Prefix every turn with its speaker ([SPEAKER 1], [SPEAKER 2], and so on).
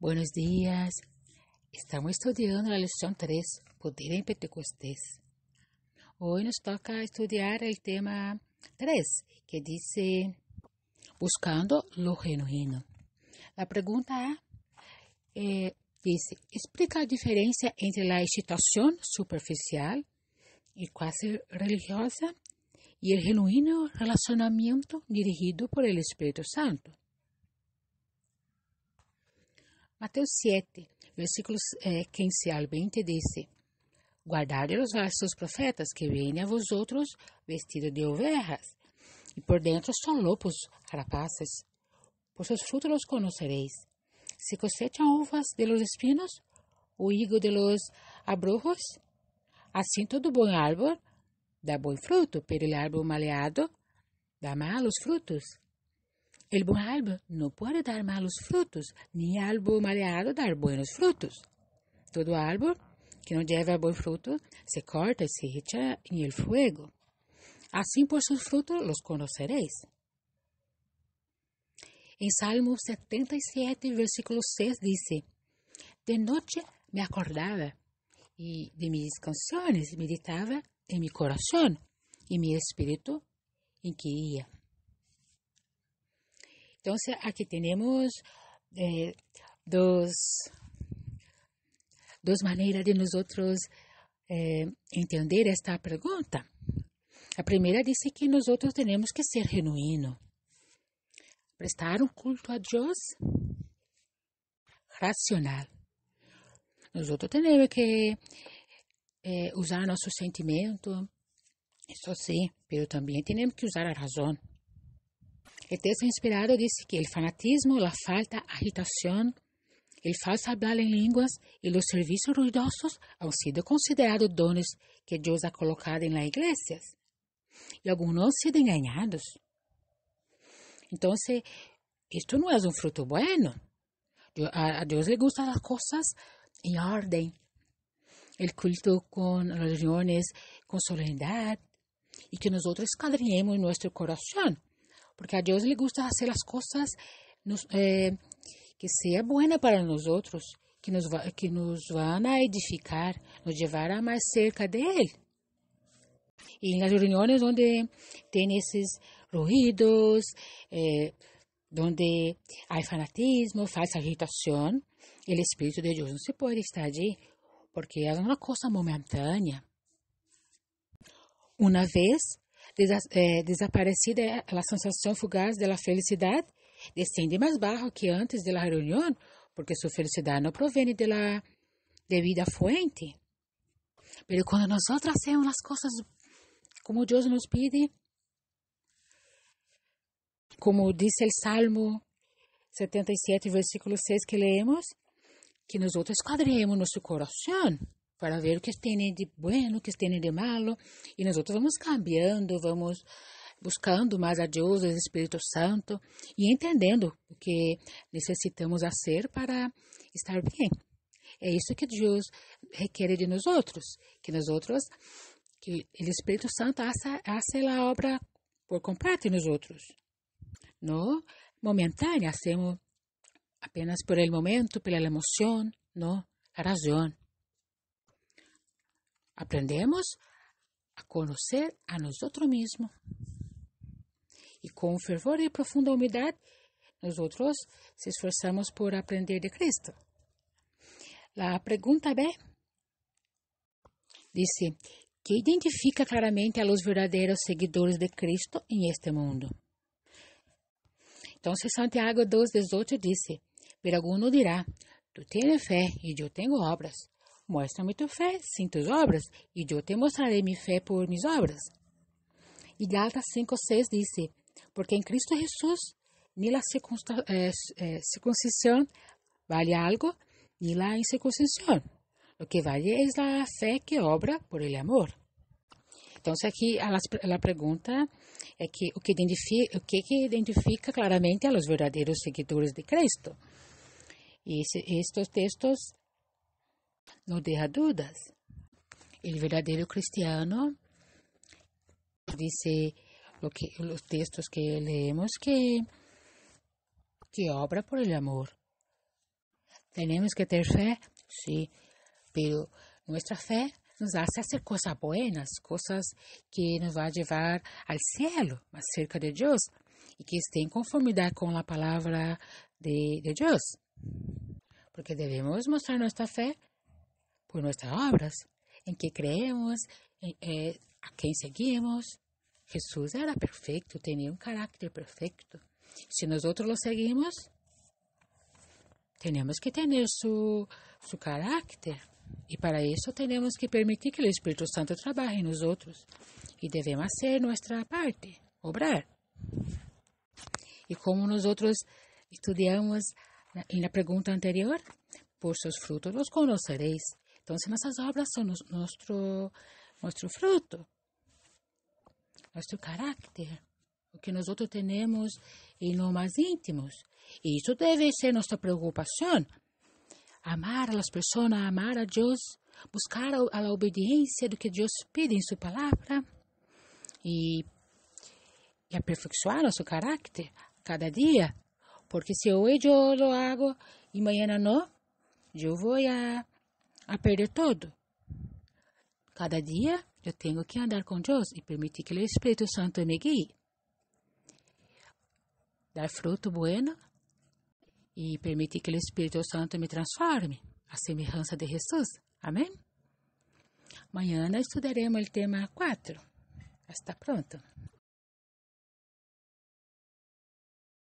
[SPEAKER 1] Buenos días. Estamos estudiando la lección 3, Poder en Pentecostés. Hoy nos toca estudiar el tema 3, que dice Buscando lo genuino. La pregunta A eh, dice, explica la diferencia entre la excitación superficial y casi religiosa y el genuino relacionamiento dirigido por el Espíritu Santo. Mateus 7, versículos 15 ao 20 diz: guardai os vossos profetas que vêm a vosotros vestidos de ovelhas, e por dentro são lobos rapaces. Por seus frutos os conhecereis. Se cosechan uvas de los espinos, o higo de los abrojos, assim todo bom árbol dá bom fruto, pero el árbol maleado dá malos frutos. El buen árbol no puede dar malos frutos, ni árbol mareado dar buenos frutos. Todo árbol que no lleva buen fruto se corta y se echa en el fuego. Así por sus frutos los conoceréis. En Salmo 77, versículo 6 dice, De noche me acordaba y de mis canciones meditaba en mi corazón y mi espíritu inquiría. então aqui temos eh, duas dos maneiras de nosotros eh, entender esta pergunta a primeira disse que outros temos que ser genuino, prestar um culto a Deus racional. outros temos que eh, usar nosso sentimento, isso sim, mas também temos que usar a razão El texto inspirado dice que el fanatismo, la falta, agitación, el falso hablar en lenguas y los servicios ruidosos han sido considerados dones que Dios ha colocado en las iglesias. Y algunos han sido engañados. Entonces, esto no es é un fruto bueno. A Dios le gustan las cosas en orden. El culto con reuniones, con solemnidad, y que nosotros escudriñemos en nuestro corazón porque a Dios le gusta hacer las cosas nos, eh, que sea buena para nosotros, que nos, va, que nos van a edificar, nos llevará más cerca de Él. E nas reuniões onde tem esses ruídos, eh, onde há fanatismo, falsa agitação, o Espírito de Deus não se pode estar ali, porque é uma coisa momentânea. Uma vez desa é, desaparecida é a sensação fugaz da felicidade, descende mais baixo que antes da reunião, porque sua felicidade não provém da devida fuente. Mas quando nós fazemos as coisas como Deus nos pede, como diz o Salmo 77, versículo 6 que lemos, que nós quadremos nosso coração para ver o que tem de bueno, o que tem de malo, e nós outros vamos cambiando, vamos buscando mais a Deus, o Espírito Santo, e entendendo o que necessitamos a ser para estar bem. É isso que Deus requer de nós outros, que nós outros, que o Espírito Santo faça, a obra por completo nós outros. No momentâneo, hacemos apenas por el momento, pela emoção, não, a razão. Aprendemos a conhecer a nós mesmos. E com fervor e profunda humildade, nós outros se esforçamos por aprender de Cristo. A pergunta B disse: que identifica claramente a los verdadeiros seguidores de Cristo em este mundo. Então, Santiago 2,18 disse, Pero alguno dirá, tu tens fé e eu tenho obras. Mostra-me tua fé, sem tuas obras, e eu te mostrarei minha fé por minhas obras. E Gálatas 5,6 disse: Porque em Cristo Jesus, nem a eh, eh, circuncisão vale algo, nem a incircuncisão. O que vale é a fé que obra por Ele amor. Então, aqui a pergunta é que o que identifica, o que, que identifica claramente a los verdadeiros seguidores de Cristo. E estes textos não deja dúvidas. O verdadeiro cristiano disse lo que, os textos que leemos que, que obra por el amor. Temos que ter fé, sí, mas nossa fé nos faz fazer coisas boas, coisas que nos vão levar ao céu, mais cerca de Deus e que estejam en com a palavra de, de Porque devemos mostrar nossa fé por nossas obras, em que creemos, eh, a quem seguimos. Jesús era perfeito, tinha um carácter Se nós outros o seguimos, temos que ter seu su carácter. e para isso temos que permitir que o Espírito Santo trabalhe nos outros e devemos ser nossa parte, obrar. E como outros estudiamos na pergunta anterior, por seus frutos os conheceréis. Entonces nossas obras são nosso, nosso fruto, nosso caráter, o que nós temos e nos mais íntimos. E isso deve ser nossa preocupação. Amar as pessoas, amar a Deus, buscar a, obediência do que Deus pede em sua palavra e, aperfeiçoar nosso caráter cada dia. Porque se hoje eu lo hago e amanhã não, eu vou a a perder tudo. Cada dia eu tenho que andar com Deus e permitir que o Espírito Santo me guie. Dar fruto bueno e permitir que o Espírito Santo me transforme, a semelhança de Jesus. Amém? Amanhã estudaremos o tema 4. Está pronto.